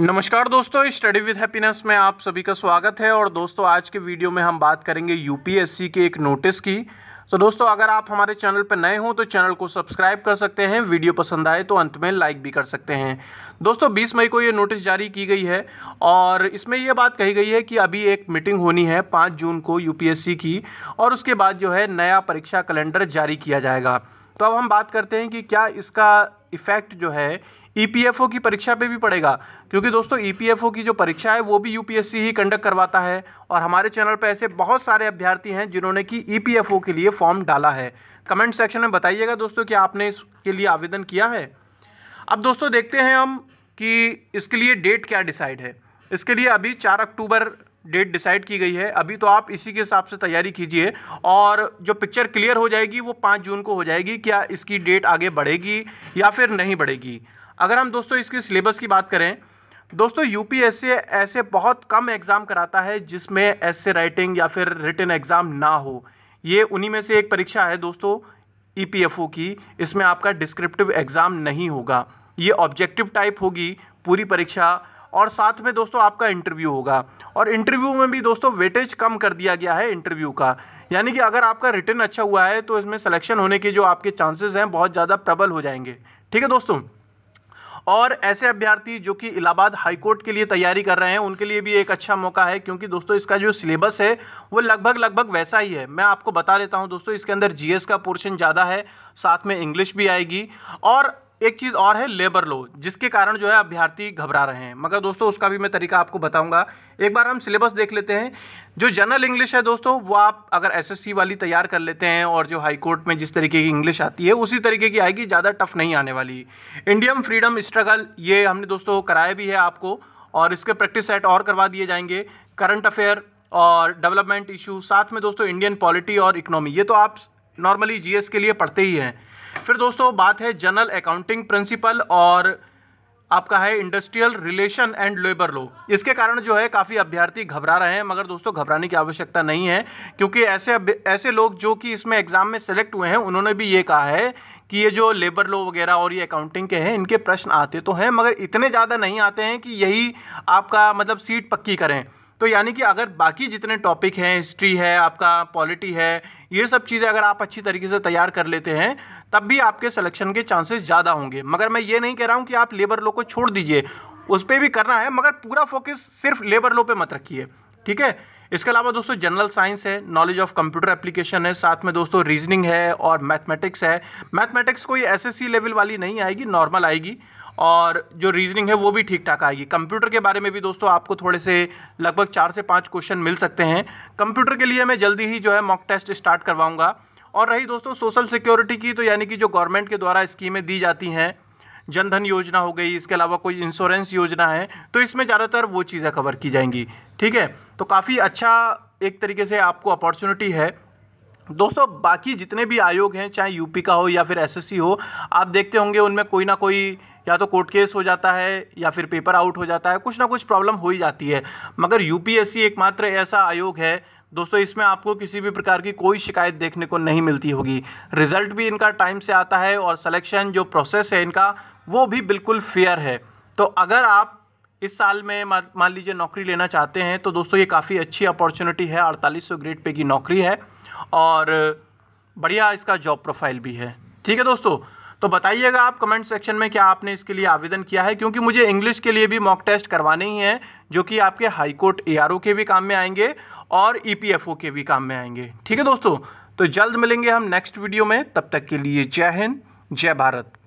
नमस्कार दोस्तों study with happiness में आप सभी का स्वागत है और दोस्तों आज के वीडियो में हम बात करेंगे यूपीएससी के एक नोटिस की तो दोस्तों अगर आप हमारे चैनल पर नए हों तो चैनल को सब्सक्राइब कर सकते हैं वीडियो पसंद आए तो अंत में लाइक भी कर सकते हैं दोस्तों 20 मई को ये नोटिस जारी की गई है और इसमें ये बात कही गई है कि अभी एक मीटिंग होनी है 5 जून को यूपीएससी की और उसके बाद जो है नया परीक्षा कैलेंडर जारी किया जाएगा तो अब हम बात करते हैं कि क्या इसका इफ़ेक्ट जो है ईपीएफओ e की परीक्षा पे भी पड़ेगा क्योंकि दोस्तों ईपीएफओ e की जो परीक्षा है वो भी यूपीएससी ही कंडक्ट करवाता है और हमारे चैनल पे ऐसे बहुत सारे अभ्यर्थी हैं जिन्होंने कि ईपीएफओ e के लिए फॉर्म डाला है कमेंट सेक्शन में बताइएगा दोस्तों कि आपने इसके लिए आवेदन किया है अब दोस्तों देखते हैं हम कि इसके लिए डेट क्या डिसाइड है इसके लिए अभी चार अक्टूबर डेट डिसाइड की गई है अभी तो आप इसी के हिसाब से तैयारी कीजिए और जो पिक्चर क्लियर हो जाएगी वो पाँच जून को हो जाएगी क्या इसकी डेट आगे बढ़ेगी या फिर नहीं बढ़ेगी अगर हम दोस्तों इसकी सिलेबस की बात करें दोस्तों यूपीएससी ऐसे बहुत कम एग्ज़ाम कराता है जिसमें ऐसे राइटिंग या फिर रिटर्न एग्ज़ाम ना हो ये उन्हीं में से एक परीक्षा है दोस्तों ईपीएफओ e की इसमें आपका डिस्क्रिप्टिव एग्ज़ाम नहीं होगा ये ऑब्जेक्टिव टाइप होगी पूरी परीक्षा और साथ में दोस्तों आपका इंटरव्यू होगा और इंटरव्यू में भी दोस्तों वेटेज कम कर दिया गया है इंटरव्यू का यानी कि अगर आपका रिटर्न अच्छा हुआ है तो इसमें सलेक्शन होने के जो आपके चांसेस हैं बहुत ज़्यादा प्रबल हो जाएंगे ठीक है दोस्तों और ऐसे अभ्यर्थी जो कि इलाहाबाद हाईकोर्ट के लिए तैयारी कर रहे हैं उनके लिए भी एक अच्छा मौका है क्योंकि दोस्तों इसका जो सिलेबस है वो लगभग लगभग वैसा ही है मैं आपको बता देता हूँ दोस्तों इसके अंदर जीएस का पोर्शन ज़्यादा है साथ में इंग्लिश भी आएगी और एक चीज़ और है लेबर लो जिसके कारण जो है अभ्यर्थी घबरा रहे हैं मगर दोस्तों उसका भी मैं तरीका आपको बताऊंगा एक बार हम सिलेबस देख लेते हैं जो जनरल इंग्लिश है दोस्तों वो आप अगर एसएससी वाली तैयार कर लेते हैं और जो हाई कोर्ट में जिस तरीके की इंग्लिश आती है उसी तरीके की आएगी ज़्यादा टफ नहीं आने वाली इंडियन फ्रीडम स्ट्रगल ये हमने दोस्तों कराया भी है आपको और इसके प्रैक्टिस सेट और करवा दिए जाएंगे करंट अफेयर और डेवलपमेंट इशू साथ में दोस्तों इंडियन पॉलिटी और इकनॉमी ये तो आप नॉर्मली जीएस के लिए पढ़ते ही हैं फिर दोस्तों बात है जनरल अकाउंटिंग प्रिंसिपल और आपका है industrial relation and labour law इसके कारण जो है काफ़ी अभ्यर्थी घबरा रहे हैं मगर दोस्तों घबराने की आवश्यकता नहीं है क्योंकि ऐसे ऐसे लोग जो कि इसमें एग्ज़ाम में सेलेक्ट हुए हैं उन्होंने भी ये कहा है कि ये जो लेबर लॉ वगैरह और ये अकाउंटिंग के हैं इनके प्रश्न आते तो हैं मगर इतने ज़्यादा नहीं आते हैं कि यही आपका मतलब सीट पक्की करें तो यानी कि अगर बाकी जितने टॉपिक हैं हिस्ट्री है आपका पॉलिटी है ये सब चीज़ें अगर आप अच्छी तरीके से तैयार कर लेते हैं तब भी आपके सिलेक्शन के चांसेस ज़्यादा होंगे मगर मैं ये नहीं कह रहा हूँ कि आप लेबर लो को छोड़ दीजिए उस पर भी करना है मगर पूरा फोकस सिर्फ लेबर लो पर मत रखिए ठीक है इसके अलावा दोस्तों जनरल साइंस है नॉलेज ऑफ कंप्यूटर एप्लीकेशन है साथ में दोस्तों रीजनिंग है और मैथमेटिक्स है मैथमेटिक्स कोई एसएससी लेवल वाली नहीं आएगी नॉर्मल आएगी और जो रीजनिंग है वो भी ठीक ठाक आएगी कंप्यूटर के बारे में भी दोस्तों आपको थोड़े से लगभग चार से पाँच क्वेश्चन मिल सकते हैं कंप्यूटर के लिए मैं जल्दी ही जो है मॉक टेस्ट स्टार्ट करवाऊँगा और रही दोस्तों सोशल सिक्योरिटी की तो यानी कि जो गवर्नमेंट के द्वारा स्कीमें दी जाती हैं जनधन योजना हो गई इसके अलावा कोई इंश्योरेंस योजना है तो इसमें ज़्यादातर वो चीज़ें कवर की जाएंगी ठीक है तो काफ़ी अच्छा एक तरीके से आपको अपॉर्चुनिटी है दोस्तों बाकी जितने भी आयोग हैं चाहे यूपी का हो या फिर एसएससी हो आप देखते होंगे उनमें कोई ना कोई या तो कोर्ट केस हो जाता है या फिर पेपर आउट हो जाता है कुछ ना कुछ प्रॉब्लम हो ही जाती है मगर यूपीएससी एकमात्र ऐसा आयोग है दोस्तों इसमें आपको किसी भी प्रकार की कोई शिकायत देखने को नहीं मिलती होगी रिजल्ट भी इनका टाइम से आता है और सलेक्शन जो प्रोसेस है इनका वो भी बिल्कुल फेयर है तो अगर आप इस साल में मान लीजिए नौकरी लेना चाहते हैं तो दोस्तों ये काफ़ी अच्छी अपॉर्चुनिटी है अड़तालीस सौ ग्रेड पे की नौकरी है और बढ़िया इसका जॉब प्रोफाइल भी है ठीक है दोस्तों तो बताइएगा आप कमेंट सेक्शन में क्या आपने इसके लिए आवेदन किया है क्योंकि मुझे इंग्लिश के लिए भी मॉक टेस्ट करवाने ही हैं जो कि आपके हाईकोर्ट ए आर ओ के भी काम में आएंगे और ई पी एफ ओ के भी काम में आएंगे ठीक है दोस्तों तो जल्द मिलेंगे हम नेक्स्ट वीडियो में तब तक के लिए जय हिंद जय भारत